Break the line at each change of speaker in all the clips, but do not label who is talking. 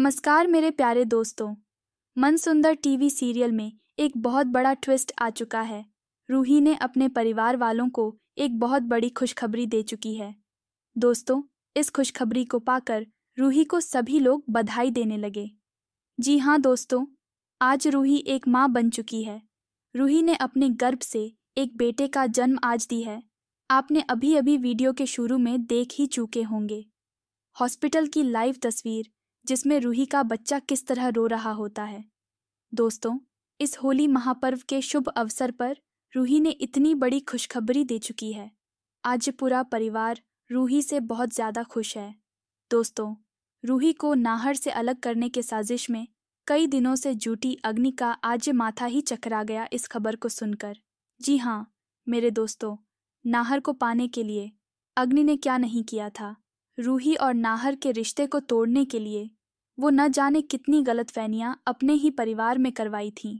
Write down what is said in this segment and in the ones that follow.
नमस्कार मेरे प्यारे दोस्तों मन सुंदर टीवी सीरियल में एक बहुत बड़ा ट्विस्ट आ चुका है रूही ने अपने परिवार वालों को एक बहुत बड़ी खुशखबरी दे चुकी है दोस्तों इस खुशखबरी को पाकर रूही को सभी लोग बधाई देने लगे जी हाँ दोस्तों आज रूही एक माँ बन चुकी है रूही ने अपने गर्भ से एक बेटे का जन्म आज दी है आपने अभी अभी वीडियो के शुरू में देख ही चुके होंगे हॉस्पिटल की लाइव तस्वीर जिसमें रूही का बच्चा किस तरह रो रहा होता है दोस्तों इस होली महापर्व के शुभ अवसर पर रूही ने इतनी बड़ी खुशखबरी दे चुकी है आज पूरा परिवार रूही से बहुत ज़्यादा खुश है दोस्तों रूही को नाहर से अलग करने के साजिश में कई दिनों से जूटी अग्नि का आज माथा ही चकरा गया इस खबर को सुनकर जी हाँ मेरे दोस्तों नाहर को पाने के लिए अग्नि ने क्या नहीं किया था रूही और नाहर के रिश्ते को तोड़ने के लिए वो न जाने कितनी गलत फैनियाँ अपने ही परिवार में करवाई थीं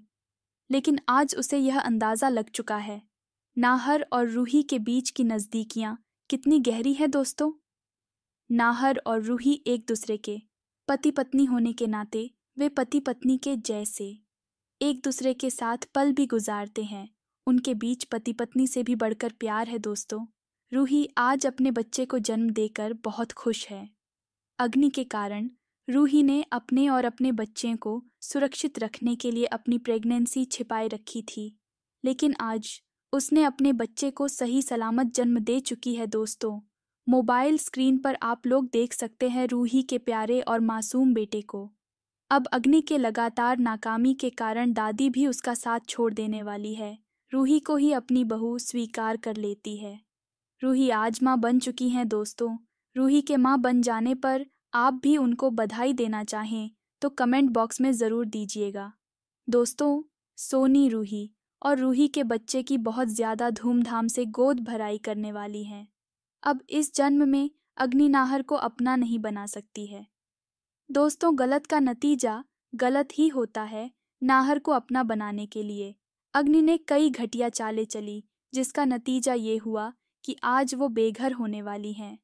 लेकिन आज उसे यह अंदाज़ा लग चुका है नाहर और रूही के बीच की नज़दीकियाँ कितनी गहरी है दोस्तों नाहर और रूही एक दूसरे के पति पत्नी होने के नाते वे पति पत्नी के जैसे एक दूसरे के साथ पल भी गुजारते हैं उनके बीच पति पत्नी से भी बढ़कर प्यार है दोस्तों रूही आज अपने बच्चे को जन्म देकर बहुत खुश है अग्नि के कारण रूही ने अपने और अपने बच्चे को सुरक्षित रखने के लिए अपनी प्रेगनेंसी छिपाए रखी थी लेकिन आज उसने अपने बच्चे को सही सलामत जन्म दे चुकी है दोस्तों मोबाइल स्क्रीन पर आप लोग देख सकते हैं रूही के प्यारे और मासूम बेटे को अब अग्नि के लगातार नाकामी के कारण दादी भी उसका साथ छोड़ देने वाली है रूही को ही अपनी बहू स्वीकार कर लेती है रूही आज माँ बन चुकी हैं दोस्तों रूही के माँ बन जाने पर आप भी उनको बधाई देना चाहें तो कमेंट बॉक्स में ज़रूर दीजिएगा दोस्तों सोनी रूही और रूही के बच्चे की बहुत ज़्यादा धूमधाम से गोद भराई करने वाली हैं अब इस जन्म में अग्नि नाहर को अपना नहीं बना सकती है दोस्तों गलत का नतीजा गलत ही होता है नाहर को अपना बनाने के लिए अग्नि ने कई घटिया चालें चली जिसका नतीजा ये हुआ कि आज वो बेघर होने वाली हैं